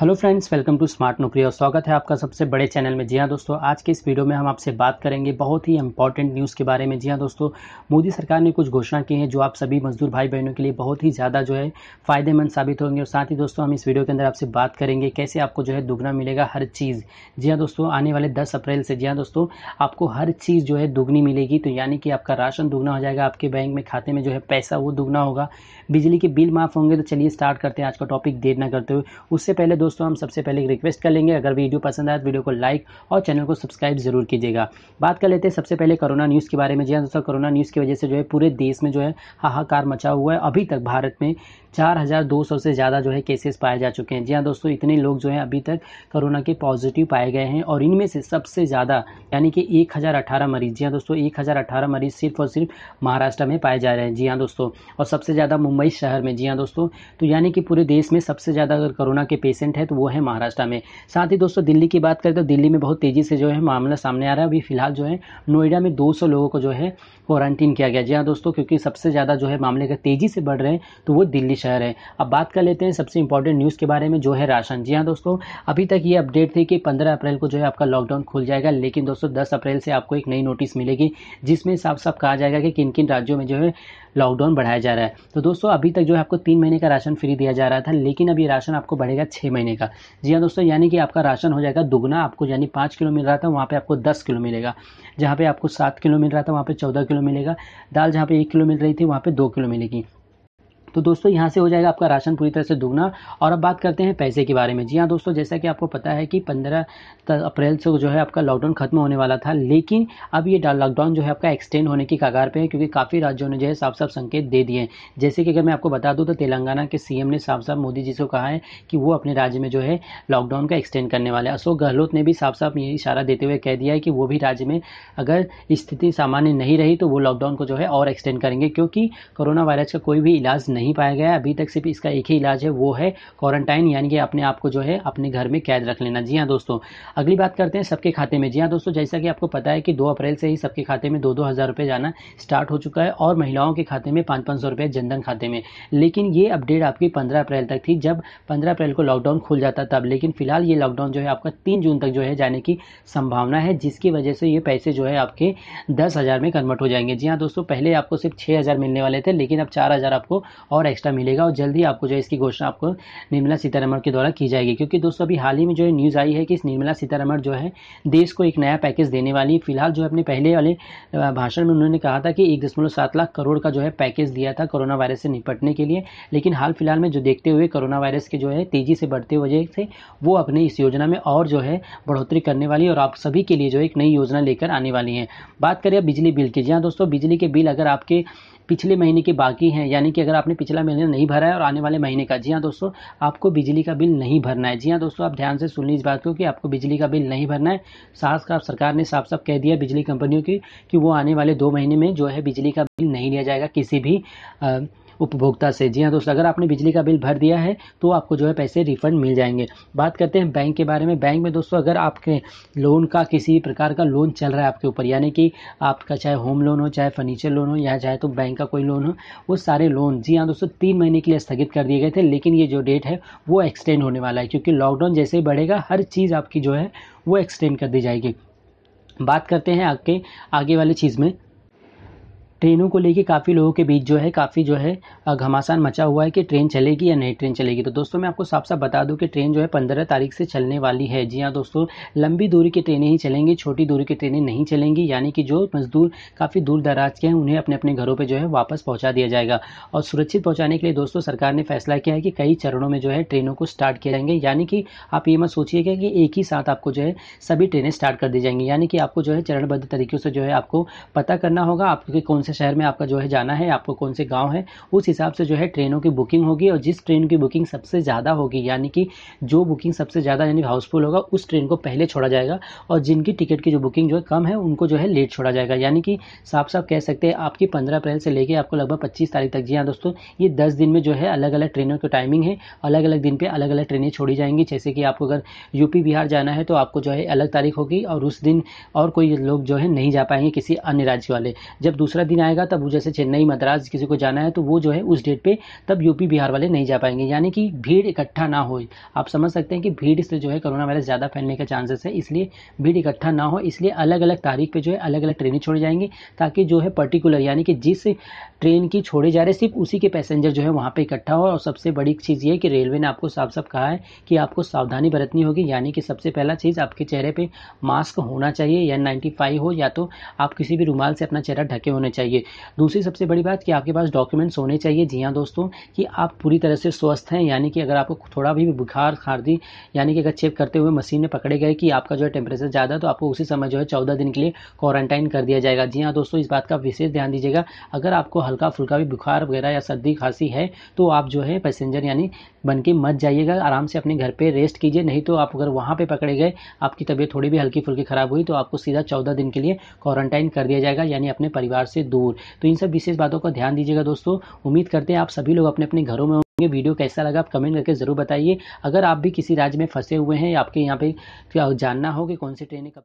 hello friends welcome to smart Naukri और स्वागत है आपका सबसे बड़े चैनल में जी हाँ दोस्तों आज के इस वीडियो में हम आपसे बात करेंगे बहुत ही इंपॉर्टेंट न्यूज़ के बारे में जी हाँ दोस्तों मोदी सरकार ने कुछ घोषणा की है जो आप सभी मजदूर भाई बहनों के लिए बहुत ही ज़्यादा जो है फायदेमंद साबित होंगे और साथ ही दोस्तों हम इस वीडियो के अंदर आपसे बात करेंगे कैसे आपको जो है दुगना मिलेगा हर चीज़ जी हाँ दोस्तों आने वाले दस अप्रैल से जी हाँ दोस्तों आपको हर चीज़ जो है दुगनी मिलेगी तो यानी कि आपका राशन दुगना हो जाएगा आपके बैंक में खाते में जो है पैसा वो दुगना होगा बिजली के बिल माफ़ होंगे तो चलिए स्टार्ट करते हैं आज का टॉपिक देर ना करते हुए उससे पहले दोस्तों हम सबसे पहले रिक्वेस्ट कर लेंगे अगर वीडियो पसंद आए तो वीडियो को लाइक और चैनल को सब्सक्राइब जरूर कीजिएगा बात कर लेते हैं सबसे पहले कोरोना न्यूज़ के बारे में जी हाँ दोस्तों कोरोना न्यूज़ की वजह से जो है पूरे देश में जो है हाहाकार मचा हुआ है अभी तक भारत में सौ से ज़्यादा जो है केसेस पाए जा चुके हैं जी हाँ दोस्तों इतने लोग जो हैं अभी तक कोरोना के पॉजिटिव पाए गए हैं और इनमें से सबसे ज़्यादा यानी कि अठारह मरीज जी हाँ दोस्तों अठारह मरीज सिर्फ और सिर्फ महाराष्ट्र में पाए जा रहे हैं जी हाँ दोस्तों और सबसे ज़्यादा मुंबई शहर में जी हाँ दोस्तों तो यानी कि पूरे देश में सबसे ज़्यादा अगर कोरोना के पेशेंट है तो वो है महाराष्ट्र में साथ ही दोस्तों दिल्ली की बात करें तो दिल्ली में बहुत तेज़ी से जो है मामला सामने आ रहा है अभी फिलहाल जो है नोएडा में 200 लोगों को जो है क्वारंटीन किया गया जी हाँ दोस्तों क्योंकि सबसे ज़्यादा जो है मामले का तेज़ी से बढ़ रहे हैं तो वो दिल्ली शहर है अब बात कर लेते हैं सबसे इंपॉर्टेंट न्यूज़ के बारे में जो है राशन जी हाँ दोस्तों अभी तक ये अपडेट थी कि पंद्रह अप्रैल को जो है आपका लॉकडाउन खुल जाएगा लेकिन दोस्तों दस अप्रैल से आपको एक नई नोटिस मिलेगी जिसमें साफ साफ कहा जाएगा कि किन किन राज्यों में जो है लॉकडाउन बढ़ाया जा रहा है तो दोस्तों अभी तक जो है आपको तीन महीने का राशन फ्री दिया जा रहा था लेकिन अब राशन आपको बढ़ेगा छः महीने महीने का जी हाँ दोस्तों यानी कि आपका राशन हो जाएगा दुगना आपको यानी पाँच किलो मिल रहा था वहाँ पर आपको दस किलो मिलेगा जहाँ पर आपको सात किलो मिल रहा था वहाँ पर चौदह किलो मिलेगा दाल जहाँ पर एक किलो मिल रही थी वहाँ पर दो किलो मिलेगी तो दोस्तों यहाँ से हो जाएगा आपका राशन पूरी तरह से दुगना और अब बात करते हैं पैसे के बारे में जी हाँ दोस्तों जैसा कि आपको पता है कि पंद्रह अप्रैल से जो है आपका लॉकडाउन खत्म होने वाला था लेकिन अब ये लॉकडाउन जो है आपका एक्सटेंड होने की कगार पर है क्योंकि काफ़ी राज्यों ने जो है साफ साफ संकेत दे दिए हैं जैसे कि अगर मैं आपको बता दूँ तो तेलंगाना के सी ने साफ साफ मोदी जी से कहा है कि वो अपने राज्य में जो है लॉकडाउन का एक्सटेंड करने वाला है अशोक गहलोत ने भी साफ साफ ये इशारा देते हुए कह दिया है कि वो भी राज्य में अगर स्थिति सामान्य नहीं रही तो वो लॉकडाउन को जो है और एक्सटेंड करेंगे क्योंकि कोरोना वायरस का कोई भी इलाज नहीं नहीं पाया गया अभी तक सिर्फ इसका एक ही इलाज है वो है क्वारंटाइन यानी कि अपने आप को जो है अपने घर में कैद रख लेना जी हाँ दोस्तों अगली बात करते हैं सबके खाते में जी हाँ दोस्तों जैसा कि आपको पता है कि दो अप्रैल से ही सबके खाते में दो दो हज़ार रुपये जाना स्टार्ट हो चुका है और महिलाओं के खाते में पाँच पाँच सौ रुपये जनधन खाते में लेकिन ये अपडेट आपकी पंद्रह अप्रैल तक थी जब पंद्रह अप्रैल को लॉकडाउन खुल जाता तब लेकिन फिलहाल ये लॉकडाउन जो है आपका तीन जून तक जो है जाने की संभावना है जिसकी वजह से ये पैसे जो है आपके दस हज़ार में कन्वर्ट हो जाएंगे जी हाँ दोस्तों पहले आपको सिर्फ छः हज़ार मिलने वाले थे लेकिन अब चार हज़ार आपको और एक्स्ट्रा मिलेगा और जल्द ही आपको जो है इसकी घोषणा आपको निर्मला सीतारमण के द्वारा की जाएगी क्योंकि दोस्तों अभी हाल ही में जो है न्यूज़ आई है कि निर्मला सीतारमण जो है देश को एक नया पैकेज देने वाली है फिलहाल जो अपने पहले वाले भाषण में उन्होंने कहा था कि एक दशमलव सात लाख करोड़ का जो है पैकेज दिया था कोरोना वायरस से निपटने के लिए लेकिन हाल फिलहाल में जो देखते हुए कोरोना वायरस के जो है तेज़ी से बढ़ते वजह से वो अपने इस योजना में और जो है बढ़ोतरी करने वाली और आप सभी के लिए जो एक नई योजना लेकर आने वाली है बात करें बिजली बिल की जी हाँ दोस्तों बिजली के बिल अगर आपके पिछले महीने के बाकी हैं यानी कि अगर आपने पिछला महीने नहीं भरा है और आने वाले महीने का जी हाँ दोस्तों आपको बिजली का बिल नहीं भरना है जी हाँ दोस्तों आप ध्यान से सुन लीजिए इस बात को कि आपको बिजली का बिल नहीं भरना है सास का सरकार ने साफ साफ कह दिया बिजली कंपनियों की कि वो आने वाले दो महीने में जो है बिजली का बिल नहीं लिया जाएगा किसी भी आ, उपभोक्ता से जी हाँ दोस्तों अगर आपने बिजली का बिल भर दिया है तो आपको जो है पैसे रिफंड मिल जाएंगे बात करते हैं बैंक के बारे में बैंक में दोस्तों अगर आपके लोन का किसी भी प्रकार का लोन चल रहा है आपके ऊपर यानी कि आपका चाहे होम लोन हो चाहे फर्नीचर लोन हो या चाहे तो बैंक का कोई लोन हो वो सारे लोन जी हाँ दोस्तों तीन महीने के लिए स्थगित कर दिए गए थे लेकिन ये जो डेट है वो एक्सटेंड होने वाला है क्योंकि लॉकडाउन जैसे ही बढ़ेगा हर चीज़ आपकी जो है वो एक्सटेंड कर दी जाएगी बात करते हैं आपके आगे वाली चीज़ में ट्रेनों को लेके काफ़ी लोगों के बीच जो है काफ़ी जो है घमासान मचा हुआ है कि ट्रेन चलेगी या नहीं ट्रेन चलेगी तो दोस्तों मैं आपको साफ साफ बता दूं कि ट्रेन जो है पंद्रह तारीख से चलने वाली है जी हाँ दोस्तों लंबी दूरी की ट्रेनें ही चलेंगी छोटी दूरी की ट्रेनें नहीं चलेंगी यानी कि जो मजदूर काफ़ी दूर दराज के हैं उन्हें अपने अपने घरों पर जो है वापस पहुँचा दिया जाएगा और सुरक्षित पहुँचाने के लिए दोस्तों सरकार ने फैसला किया है कि कई चरणों में जो है ट्रेनों को स्टार्ट किया जाएंगे यानी कि आप ये मत सोचिएगा कि एक ही साथ आपको जो है सभी ट्रेनें स्टार्ट कर दी जाएंगी यानी कि आपको जो है चरणबद्ध तरीके से जो है आपको पता करना होगा आपके कौन से शहर में आपका जो है जाना है आपको कौन से गांव है उस हिसाब से जो है ट्रेनों की बुकिंग होगी और जिस ट्रेन की बुकिंग सबसे ज़्यादा होगी यानी कि जो बुकिंग सबसे ज़्यादा यानी हाउसफुल होगा उस ट्रेन को पहले छोड़ा जाएगा और जिनकी टिकट की जो बुकिंग जो है कम है उनको जो है लेट छोड़ा जाएगा यानी कि साफ साफ कह सकते हैं आपकी पंद्रह अप्रैल से लेकर आपको लगभग पच्चीस तारीख तक जी हाँ दोस्तों ये दस दिन में जो है अलग अलग ट्रेनों की टाइमिंग है अलग अलग दिन पर अलग अलग ट्रेनें छोड़ी जाएंगी जैसे कि आपको अगर यूपी बिहार जाना है तो आपको जो है अलग तारीख होगी और उस दिन और कोई लोग जो है नहीं जा पाएंगे किसी अन्य राज्य वाले जब दूसरा दिन दिन आएगा तब जैसे चेन्नई मद्रास किसी को जाना है तो वो जो है उस डेट पे तब यूपी बिहार वाले नहीं जा पाएंगे यानी कि भीड़ इकट्ठा ना हो आप समझ सकते हैं कि भीड़ से जो है कोरोना वायरस ज़्यादा फैलने का चांसेस है इसलिए भीड़ इकट्ठा ना हो इसलिए अलग अलग तारीख पर जो है अलग अलग ट्रेनें छोड़ी जाएंगी ताकि जो है पर्टिकुलर यानी कि जिस ट्रेन की छोड़े जा रहे सिर्फ उसी के पैसेंजर जो है वहाँ पर इकट्ठा हो और सबसे बड़ी चीज़ ये कि रेलवे ने आपको साफ साफ कहा है कि आपको सावधानी बरतनी होगी यानी कि सबसे पहला चीज़ आपके चेहरे पर मास्क होना चाहिए या नाइन्टी हो या तो आप किसी भी रूमाल से अपना चेहरा ढके होने चाहिए चाहिए दूसरी सबसे बड़ी बात कि आपके पास डॉक्यूमेंट्स होने चाहिए जी हाँ दोस्तों कि आप पूरी तरह से स्वस्थ हैं यानी कि अगर आपको थोड़ा भी बुखार खारदी यानी कि अगर चेक करते हुए मशीन में पकड़े गए कि आपका जो है टेम्परेचर ज़्यादा तो आपको उसी समय जो है चौदह दिन के लिए क्वारंटाइन कर दिया जाएगा जी हाँ दोस्तों इस बात का विशेष ध्यान दीजिएगा अगर आपको हल्का फुल्का भी बुखार वगैरह या सर्दी खांसी है तो आप जो है पैसेंजर यानी बन के मत जाइएगा आराम से अपने घर पे रेस्ट कीजिए नहीं तो आप अगर वहाँ पे पकड़े गए आपकी तबीयत थोड़ी भी हल्की फुल्की ख़राब हुई तो आपको सीधा चौदह दिन के लिए क्वारंटाइन कर दिया जाएगा यानी अपने परिवार से दूर दूर तो इन सब विशेष बातों का ध्यान दीजिएगा दोस्तों उम्मीद करते हैं आप सभी लोग अपने अपने घरों में होंगे वीडियो कैसा लगा आप कमेंट करके ज़रूर बताइए अगर आप भी किसी राज्य में फंसे हुए हैं आपके यहाँ पे जानना हो कि कौन सी ट्रेनें कब